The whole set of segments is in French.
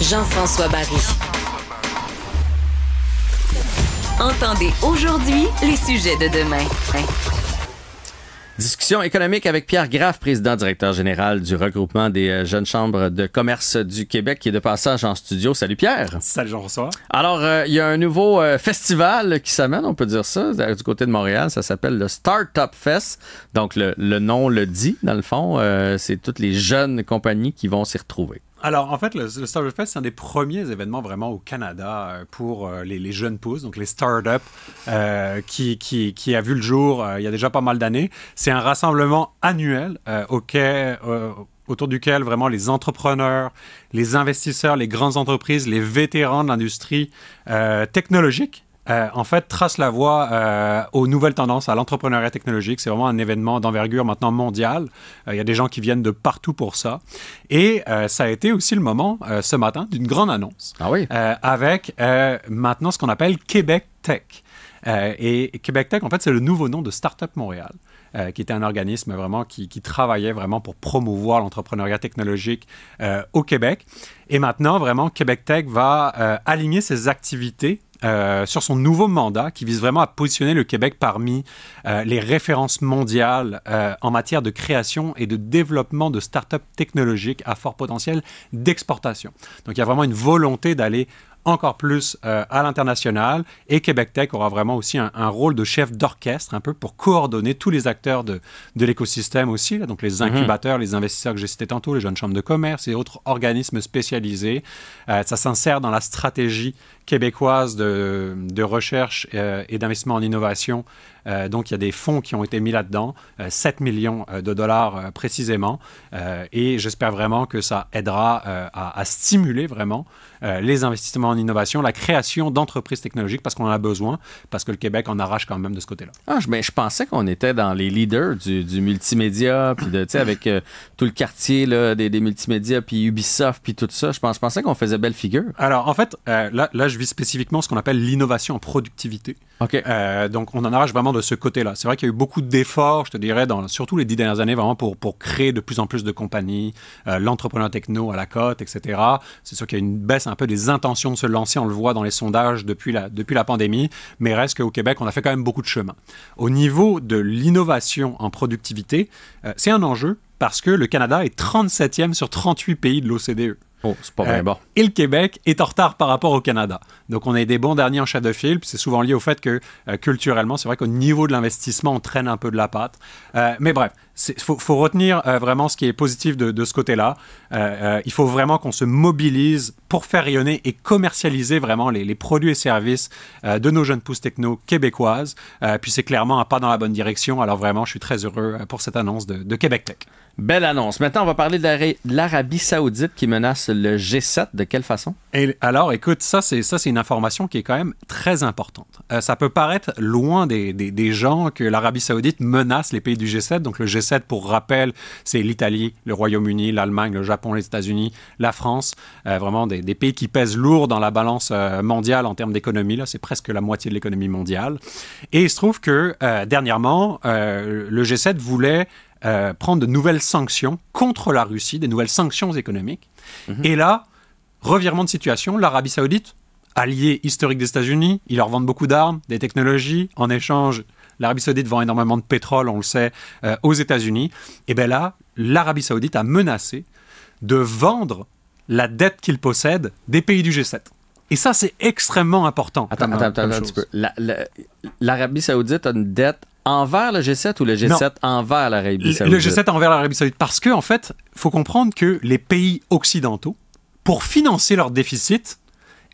Jean-François Barry. Entendez aujourd'hui les sujets de demain. Discussion économique avec Pierre Graff, président directeur général du regroupement des euh, jeunes chambres de commerce du Québec, qui est de passage en studio. Salut Pierre. Salut Jean-François. Alors, euh, il y a un nouveau euh, festival qui s'amène, on peut dire ça, du côté de Montréal. Ça s'appelle le Startup Fest. Donc, le, nom le dit, dans le fond. C'est toutes les jeunes compagnies qui vont s'y retrouver. Alors, en fait, le, Startup Fest, c'est un des premiers événements vraiment au Canada euh, pour euh, les, jeunes pousses, donc les startups, euh, qui, a vu le jour il y a déjà pas mal d'années. C'est un rassemblement annuel autour duquel vraiment les entrepreneurs, les investisseurs, les grandes entreprises, les vétérans de l'industrie technologique euh, en fait, trace la voie euh, aux nouvelles tendances, à l'entrepreneuriat technologique. C'est vraiment un événement d'envergure maintenant mondial. Euh, il y a des gens qui viennent de partout pour ça. Et ça a été aussi le moment, ce matin, d'une grande annonce. Ah oui. avec maintenant ce qu'on appelle Québec Tech. et Québec Tech, en fait, c'est le nouveau nom de Startup Montréal. qui était un organisme vraiment qui, travaillait vraiment pour promouvoir l'entrepreneuriat technologique au Québec. Et maintenant, vraiment, Québec Tech va aligner ses activités euh, sur son nouveau mandat qui vise vraiment à positionner le Québec parmi euh, les références mondiales euh, en matière de création et de développement de start-up technologiques à fort potentiel d'exportation. Donc il y a vraiment une volonté d'aller encore plus euh, à l'international. Et Québec Tech aura vraiment aussi un, rôle de chef d'orchestre, un peu pour coordonner tous les acteurs de, l'écosystème aussi, donc les mhm. incubateurs, les investisseurs que j'ai cités tantôt, les jeunes chambres de commerce et autres organismes spécialisés. Euh, ça s'insère dans la stratégie québécoise de, recherche euh, et d'investissement en innovation euh, donc, il y a des fonds qui ont été mis là-dedans, 7 euh, millions euh, de dollars précisément. et j'espère vraiment que ça aidera à, stimuler vraiment les investissements en innovation, la création d'entreprises technologiques, parce qu'on en a besoin, parce que le Québec en arrache quand même de ce côté-là. Ah, je, je pensais qu'on était dans les leaders du, multimédia, puis de, avec tout le quartier là, des, multimédias, puis Ubisoft, puis tout ça. Je, pense, je pensais qu'on faisait belle figure. Alors, en fait, là, je vis spécifiquement ce qu'on appelle l'innovation en productivité. OK. Euh, donc, on en arrache vraiment de ce côté-là. C'est vrai qu'il y a eu beaucoup d'efforts, je te dirais, dans surtout les dix dernières années, vraiment pour, pour créer de plus en plus de compagnies, euh, l'entrepreneur techno à la cote, etc. C'est sûr qu'il y a une baisse un peu des intentions de se lancer, on le voit dans les sondages depuis la, depuis la pandémie, mais reste qu'au Québec, on a fait quand même beaucoup de chemin. Au niveau de l'innovation en productivité, euh, c'est un enjeu parce que le Canada est 37e sur 38 pays de l'OCDE. Oh, c'est pas bien euh, Et le Québec est en retard par rapport au Canada. Donc, on est des bons derniers en chef de file. c'est souvent lié au fait que euh, culturellement, c'est vrai qu'au niveau de l'investissement, on traîne un peu de la pâte. Euh, mais bref, il faut, retenir vraiment ce qui est positif de, ce côté-là. il faut vraiment qu'on se mobilise pour faire rayonner et commercialiser vraiment les, produits et services de nos jeunes pousses techno québécoises. puis c'est clairement un pas dans la bonne direction. Alors vraiment, je suis très heureux pour cette annonce de Québec Tech. Belle annonce. Maintenant, on va parler de l'Arabie saoudite qui menace le G7. De quelle façon? Et alors, écoute, ça, c'est ça, c'est une information qui est quand même très importante. Euh, ça peut paraître loin des, gens que l'Arabie saoudite menace les pays du G7. Donc, le G7, pour rappel, c'est l'Italie, le Royaume-Uni, l'Allemagne, le Japon, les États-Unis, la France. Euh, vraiment des, pays qui pèsent lourd dans la balance euh, mondiale en termes d'économie. Là, c'est presque la moitié de l'économie mondiale. Et il se trouve que, dernièrement, le G7 voulait euh, prendre de nouvelles sanctions contre la Russie, des nouvelles sanctions économiques. Mhm. Et là, revirement de situation, l'Arabie saoudite, allié historique des États-Unis, ils leur vendent beaucoup d'armes, des technologies, en échange, l'Arabie saoudite vend énormément de pétrole, on le sait, euh, aux États-Unis. Et bien là, l'Arabie saoudite a menacé de vendre la dette qu'il possède des pays du G7. Et ça, c'est extrêmement important. Attends, attends, attends un petit peu. L'Arabie saoudite a une dette envers le G7 ou le G7 envers l'Arabie Saoudite? Le G7 envers l'Arabie Saoudite. Parce que, en fait, faut comprendre que les pays occidentaux, pour financer leur déficit,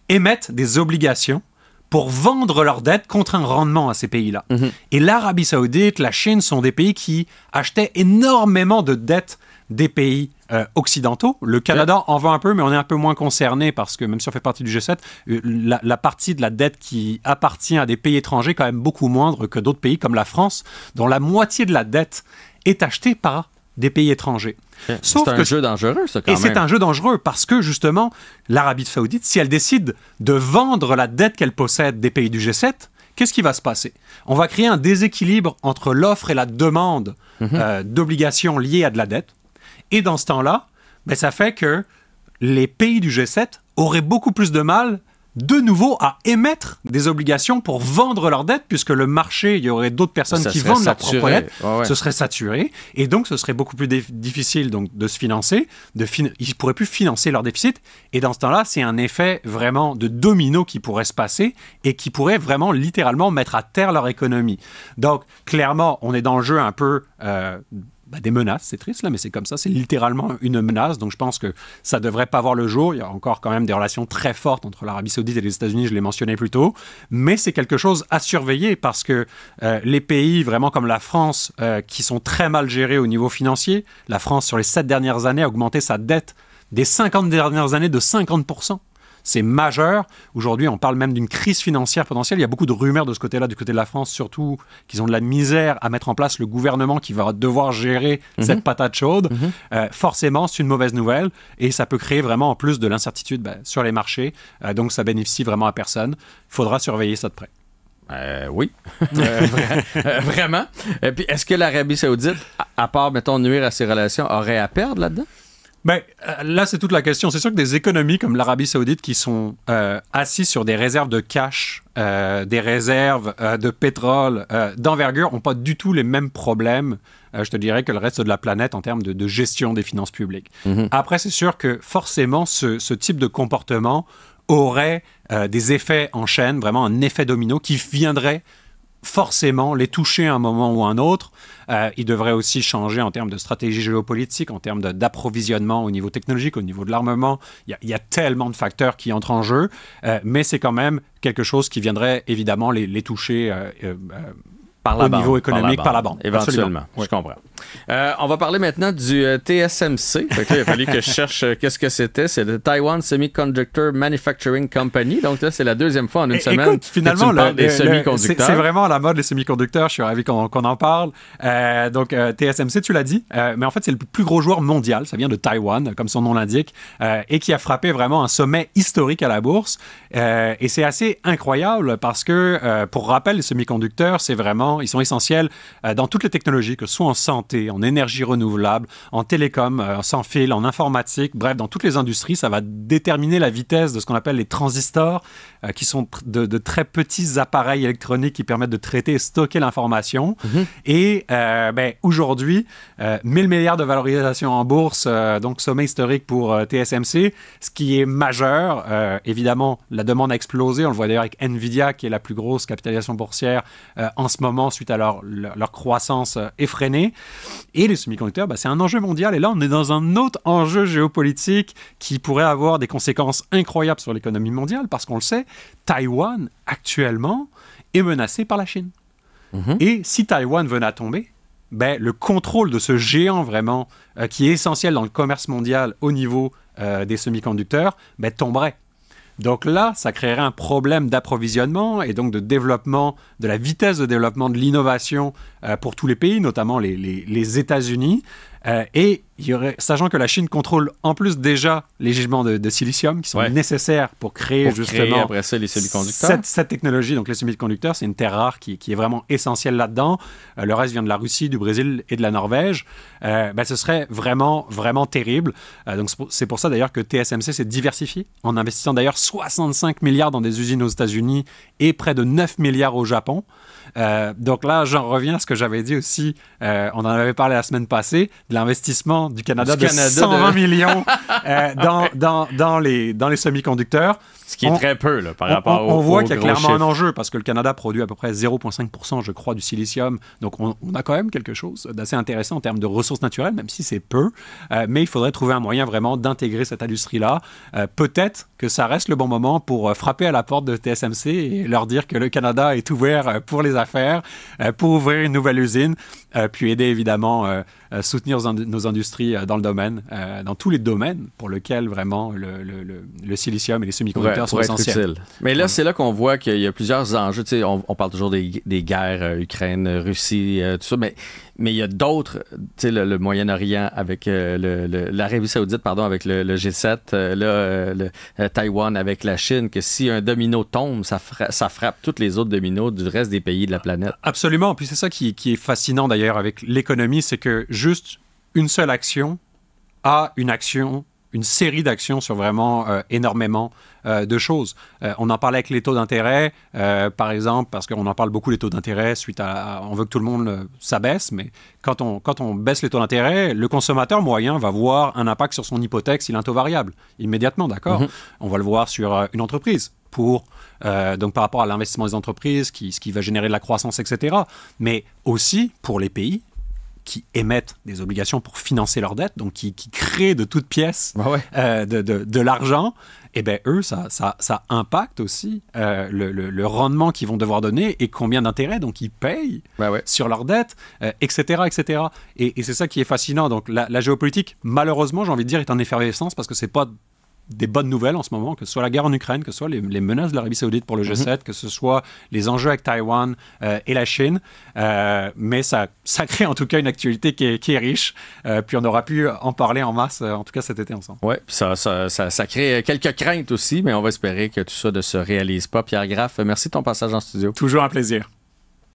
émettent des obligations pour vendre leurs dettes contre un rendement à ces pays-là. Mhm. Et l'Arabie Saoudite, la Chine sont des pays qui achetaient énormément de dettes des pays euh, occidentaux. Le Canada en veut un peu, mais on est un peu moins concerné parce que même si on fait partie du G7, euh, la, partie de la dette qui appartient à des pays étrangers est quand même beaucoup moindre que d'autres pays comme la France, dont la moitié de la dette est achetée par des pays étrangers. C'est un jeu dangereux, ça, quand même. Et c'est un jeu dangereux parce que, justement, l'Arabie saoudite, si elle décide de vendre la dette qu'elle possède des pays du G7, qu'est-ce qui va se passer On va créer un déséquilibre entre l'offre et la demande mm-hmm. euh, d'obligations liées à de la dette. Et dans ce temps-là, ben, ça fait que les pays du G7 auraient beaucoup plus de mal de nouveau à émettre des obligations pour vendre leurs dettes, puisque le marché, il y aurait d'autres personnes qui vendent leurs propre dettes, ce serait saturé, et donc ce serait beaucoup plus difficile donc, de se financer, de fin ils ne pourraient plus financer leur déficit, et dans ce temps-là, c'est un effet vraiment de domino qui pourrait se passer, et qui pourrait vraiment littéralement mettre à terre leur économie. Donc, clairement, on est dans le jeu un peu... Euh, ben, des menaces. C'est triste, là, mais c'est comme ça. C'est littéralement une menace. Donc, je pense que ça ne devrait pas voir le jour. Il y a encore quand même des relations très fortes entre l'Arabie Saoudite et les États-Unis. Je l'ai mentionné plus tôt. Mais c'est quelque chose à surveiller parce que euh, les pays vraiment comme la France, euh, qui sont très mal gérés au niveau financier, la France, sur les sept dernières années, a augmenté sa dette des 50 dernières années de 50 c'est majeur. Aujourd'hui, on parle même d'une crise financière potentielle. Il y a beaucoup de rumeurs de ce côté-là, du côté de la France, surtout qu'ils ont de la misère à mettre en place le gouvernement qui va devoir gérer mhm. cette patate chaude. Mhm. Euh, forcément, c'est une mauvaise nouvelle et ça peut créer vraiment en plus de l'incertitude ben, sur les marchés. Euh, donc, ça bénéficie vraiment à personne. Il faudra surveiller ça de près. Euh, oui, vraiment. Et puis, est-ce que l'Arabie Saoudite, à part, mettons, nuire à ses relations, aurait à perdre là-dedans? Ben, euh, là, c'est toute la question. C'est sûr que des économies comme l'Arabie saoudite qui sont euh, assises sur des réserves de cash, euh, des réserves de pétrole d'envergure, n'ont pas du tout les mêmes problèmes, je te dirais, que le reste de la planète en termes de, gestion des finances publiques. Mhm. Après, c'est sûr que forcément, ce, ce type de comportement aurait des effets en chaîne, vraiment un effet domino qui viendrait forcément les toucher à un moment ou un autre. Euh, il devrait aussi changer en termes de stratégie géopolitique, en termes d'approvisionnement au niveau technologique, au niveau de l'armement. Il, y, a tellement de facteurs qui entrent en jeu, euh, mais c'est quand même quelque chose qui viendrait évidemment les, toucher euh, par au niveau économique par la bande. Éventuellement, je comprends. Euh, on va parler maintenant du euh, TSMC. il a fallu que je cherche euh, qu'est-ce que c'était. C'est le Taiwan Semiconductor Manufacturing Company. Donc là, c'est la deuxième fois en une semaine. Écoute, finalement, que semi-conducteurs. C'est vraiment à la mode les semi-conducteurs. Je suis ravi qu'on en parle. donc TSMC, tu l'as dit, mais en fait, c'est le plus gros joueur mondial. Ça vient de Taïwan, comme son nom l'indique, et qui a frappé vraiment un sommet historique à la bourse. et c'est assez incroyable parce que, pour rappel, les semi-conducteurs, c'est vraiment ils sont essentiels euh, dans toutes les technologies, que ce soit en santé, en énergie renouvelable, en télécom, euh, sans fil, en informatique, bref, dans toutes les industries, ça va déterminer la vitesse de ce qu'on appelle les transistors, euh, qui sont de, très petits appareils électroniques qui permettent de traiter et stocker l'information. Mhm. Et ben, aujourd'hui, 1000 milliards de valorisation en bourse, donc sommet historique pour TSMC, ce qui est majeur. évidemment, la demande a explosé. On le voit d'ailleurs avec Nvidia, qui est la plus grosse capitalisation boursière en ce moment suite à leur, croissance euh, effrénée. Et les semi-conducteurs, bah, c'est un enjeu mondial. Et là, on est dans un autre enjeu géopolitique qui pourrait avoir des conséquences incroyables sur l'économie mondiale, parce qu'on le sait, Taïwan, actuellement, est menacé par la Chine. Mhm. Et si Taïwan venait à tomber, ben, le contrôle de ce géant vraiment, euh, qui est essentiel dans le commerce mondial au niveau euh, des semi-conducteurs, ben, tomberait. Donc là, ça créerait un problème d'approvisionnement et donc de développement, de la vitesse de développement de l'innovation euh, pour tous les pays, notamment les, États-Unis. Euh, et sachant que la Chine contrôle en plus déjà les gisements de, silicium qui sont nécessaires pour créer justement les semi-conducteurs. Cette, technologie, donc les semi-conducteurs, c'est une terre rare qui, est vraiment essentielle là-dedans. Euh, le reste vient de la Russie, du Brésil et de la Norvège. Euh, ben, ce serait vraiment, vraiment terrible. Euh, donc c'est pour ça d'ailleurs que TSMC s'est diversifié en investissant d'ailleurs 65 milliards dans des usines aux États-Unis et près de 9 milliards au Japon. donc là, j'en reviens à ce que j'avais dit aussi, on en avait parlé la semaine passée, de l'investissement du Canada de 120 millions euh, dans, dans, dans, les, dans les semi-conducteurs. Ce qui est très peu là, par rapport on, on voit qu'il y a clairement un enjeu parce que le Canada produit à peu près 0,5 je crois, du silicium. Donc on, a quand même quelque chose d'assez intéressant en termes de ressources naturelles, même si c'est peu. Euh, mais il faudrait trouver un moyen vraiment d'intégrer cette industrie-là. Euh, peut-être que ça reste le bon moment pour frapper à la porte de TSMC et leur dire que le Canada est ouvert pour les affaires, pour ouvrir une nouvelle usine, puis aider évidemment, soutenir nos industries euh, dans le domaine, euh, dans tous les domaines pour lesquels vraiment le, silicium et les semi-conducteurs sont essentiels. Mais là, c'est là qu'on voit qu'il y a plusieurs enjeux. on, parle toujours des, guerres, euh, Ukraine, Russie, tout ça, mais il y a d'autres, le, Moyen-Orient avec la l'Arabie Saoudite, pardon, avec le, G7, là, Taïwan avec la Chine, que si un domino tombe, ça, ça frappe toutes les autres dominos du reste des pays de la planète. Absolument. Puis c'est ça qui, qui, est fascinant d'ailleurs avec l'économie, c'est que juste une seule action à une action une série d'actions sur vraiment euh, énormément euh, de choses. Euh, on en parlait avec les taux d'intérêt, par exemple, parce qu'on en parle beaucoup les taux d'intérêt suite à, on veut que tout le monde s'abaisse, mais quand on, quand on baisse les taux d'intérêt, le consommateur moyen va voir un impact sur son hypothèque s'il a un variable immédiatement, d'accord. Mm-hmm. On va le voir sur une entreprise pour donc par rapport à l'investissement des entreprises, qui, ce qui va générer de la croissance, etc. Mais aussi pour les pays qui émettent des obligations pour financer leurs dettes, donc qui, créent de toutes pièces euh, de, de, l'argent, et eh bien, eux, ça, ça, impacte aussi euh, le, le, rendement qu'ils vont devoir donner et combien d'intérêts donc ils payent sur leurs dettes, etc., euh, etc. Et, c'est ça qui est fascinant. Donc, la, la géopolitique, malheureusement, j'ai envie de dire, est en effervescence parce que c'est pas des bonnes nouvelles en ce moment, que ce soit la guerre en Ukraine, que ce soit les, menaces de l'Arabie saoudite pour le mhm. G7, que ce soit les enjeux avec Taïwan euh, et la Chine. Euh, mais ça, ça crée en tout cas une actualité qui est, riche. Euh, puis on aura pu en parler en masse, en tout cas cet été ensemble. Oui, ça, ça, ça, ça, crée quelques craintes aussi, mais on va espérer que tout ça ne se réalise pas. Pierre Graff, merci de ton passage en studio. Toujours un plaisir.